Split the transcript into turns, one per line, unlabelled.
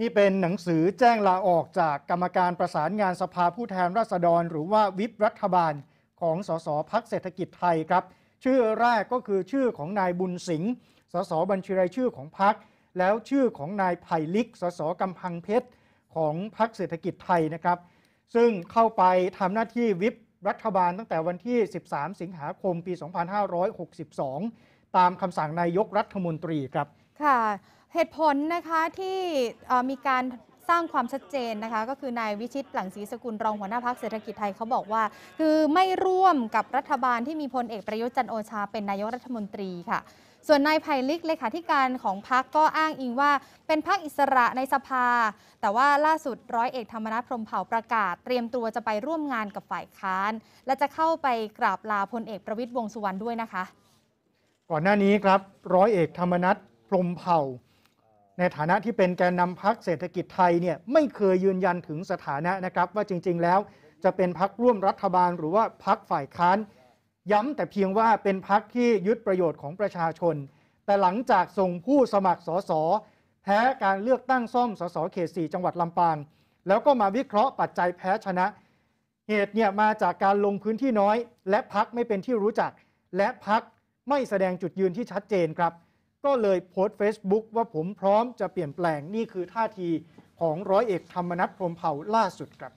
นี่เป็นหนังสือแจ้งลาออกจากกรรมการประสานงานสภาผู้แทนราษฎร หรือว่าวิปรัฐบาล ของสสพักเศรษฐกิจไทยครับ ชื่อแรกก็คือชื่อของนายบุญสิงห์สสบัญชีรายชื่อของพักแล้วชื่อของนายไผ่ลิก สสกำพังเพชรของพักเศรษฐกิจไทยนะครับ ซึ่งเข้าไปทำหน้าที่วิปรัฐบาลตั้งแต่วันที่ 13 สิงหาคมปี 2562 ตามคำสั่งนายกรัฐมนตรีครับค่ะเหตุ
ผลนะคะที่มีการสร้างความชัดเจนนะคะก็คือนายวิชิตหลังศรีสกุลรองหัวหน้าพักเศรษฐกิจไทยเขาบอกว่า คือไม่ร่วมกับรัฐบาลที่มีพลเอกประยุทธ์จันโอชา เป็นนายกรัฐมนตรีค่ะ ส่วนนายไพลิกเลขาธิการของพักก็อ้างอิงว่า เป็นพักอิสระในสภา แต่ว่าล่าสุดร้อยเอกธรรมนัฐพรมเผ่าประกาศ เตรียมตัวจะไปร่วมงานกับฝ่ายค้าน และจะเข้าไปกราบลาพลเอกประวิตยวงสุวรรณด้วยนะคะ
ก่อนหน้านี้ครับร้อยเอกธรรมนัฐพรมเผ่าในฐานะที่เป็นแกนนำพักเศรษฐกิจไทยเนี่ยไม่เคยยืนยันถึงสถานะนะครับ ว่าจริงๆ แล้วจะเป็นพักร่วมรัฐบาล หรือว่าพักฝ่ายค้านย้ำแต่เพียงว่าเป็นพักที่ยึดประโยชน์ของประชาชน แต่หลังจากส่งผู้สมัครสสแพ้การเลือกตั้งซ่อมสสเขต 4 จังหวัดลำปาง แล้วก็มาวิเคราะห์ปัจจัยแพ้ชนะ เหตุเนี่ยมาจากการลงพื้นที่น้อย และพักไม่เป็นที่รู้จัก และพักไม่แสดงจุดยืนที่ชัดเจนครับก็เลยโพสต์ Facebook ว่าผมพร้อมจะเปลี่ยนแปลงนี่คือท่าทีของร้อยเอกธรรมนัฐพรมเผ่าล่าสุดครับ